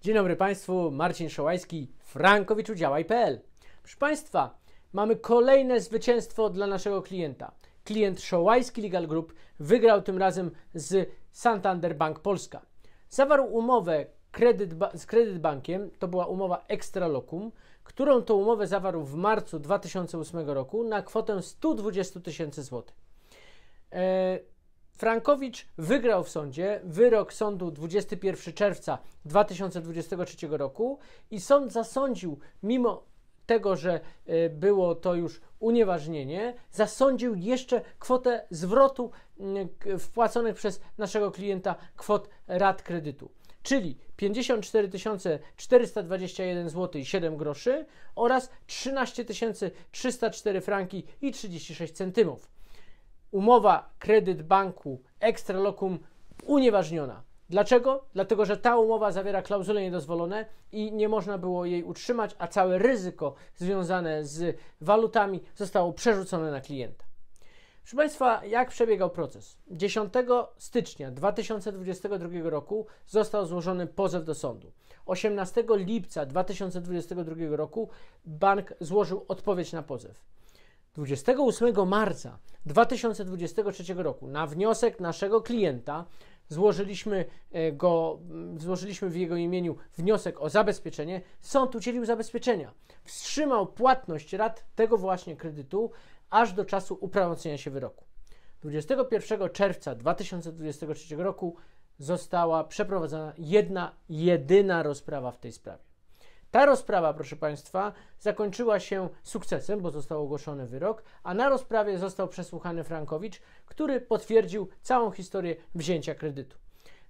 Dzień dobry Państwu, Marcin Szołajski, frankowiczudziałaj.pl Proszę Państwa, mamy kolejne zwycięstwo dla naszego klienta. Klient Szołajski Legal Group wygrał tym razem z Santander Bank Polska. Zawarł umowę kredyt z kredyt bankiem, to była umowa locum, którą to umowę zawarł w marcu 2008 roku na kwotę 120 tysięcy złotych. E, Frankowicz wygrał w sądzie wyrok sądu 21 czerwca 2023 roku i sąd zasądził, mimo tego, że e, było to już unieważnienie, zasądził jeszcze kwotę zwrotu wpłaconych przez naszego klienta kwot rat kredytu. Czyli 54 421 zł 7 groszy oraz 13 304 franki i 36 centymów umowa kredyt banku locum unieważniona. Dlaczego? Dlatego, że ta umowa zawiera klauzule niedozwolone i nie można było jej utrzymać, a całe ryzyko związane z walutami zostało przerzucone na klienta. Proszę Państwa, jak przebiegał proces? 10 stycznia 2022 roku został złożony pozew do sądu. 18 lipca 2022 roku bank złożył odpowiedź na pozew. 28 marca 2023 roku na wniosek naszego klienta złożyliśmy, e, go, mm, złożyliśmy w jego imieniu wniosek o zabezpieczenie. Sąd udzielił zabezpieczenia. Wstrzymał płatność rat tego właśnie kredytu aż do czasu uprawomocnienia się wyroku. 21 czerwca 2023 roku została przeprowadzona jedna, jedyna rozprawa w tej sprawie. Ta rozprawa, proszę Państwa, zakończyła się sukcesem, bo został ogłoszony wyrok, a na rozprawie został przesłuchany Frankowicz, który potwierdził całą historię wzięcia kredytu.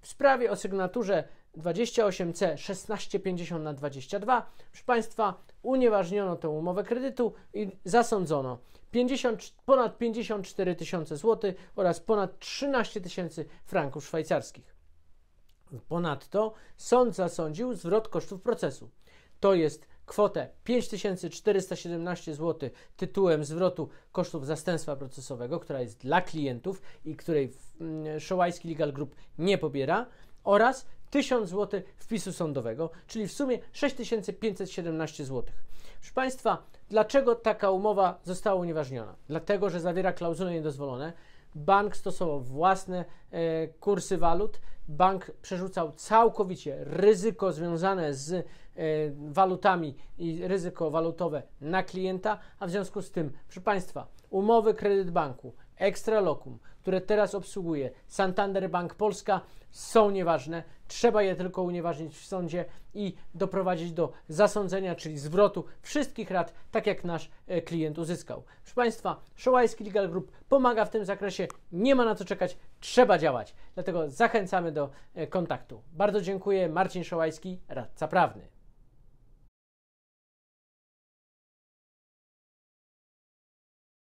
W sprawie o sygnaturze 28C 1650 na 22, proszę Państwa, unieważniono tę umowę kredytu i zasądzono 50, ponad 54 tysiące złotych oraz ponad 13 tysięcy franków szwajcarskich. Ponadto sąd zasądził zwrot kosztów procesu to jest kwotę 5417 zł tytułem zwrotu kosztów zastępstwa procesowego, która jest dla klientów i której mm, Szołajski Legal Group nie pobiera oraz 1000 zł wpisu sądowego, czyli w sumie 6517 zł. Proszę Państwa, dlaczego taka umowa została unieważniona? Dlatego, że zawiera klauzule niedozwolone, bank stosował własne e, kursy walut, bank przerzucał całkowicie ryzyko związane z e, walutami i ryzyko walutowe na klienta, a w związku z tym, proszę Państwa, umowy kredyt banku locum, które teraz obsługuje Santander Bank Polska, są nieważne. Trzeba je tylko unieważnić w sądzie i doprowadzić do zasądzenia, czyli zwrotu wszystkich rat, tak jak nasz e, klient uzyskał. Proszę Państwa, Szołajski Legal Group pomaga w tym zakresie. Nie ma na co czekać, trzeba działać. Dlatego zachęcamy do e, kontaktu. Bardzo dziękuję. Marcin Szołajski, radca prawny.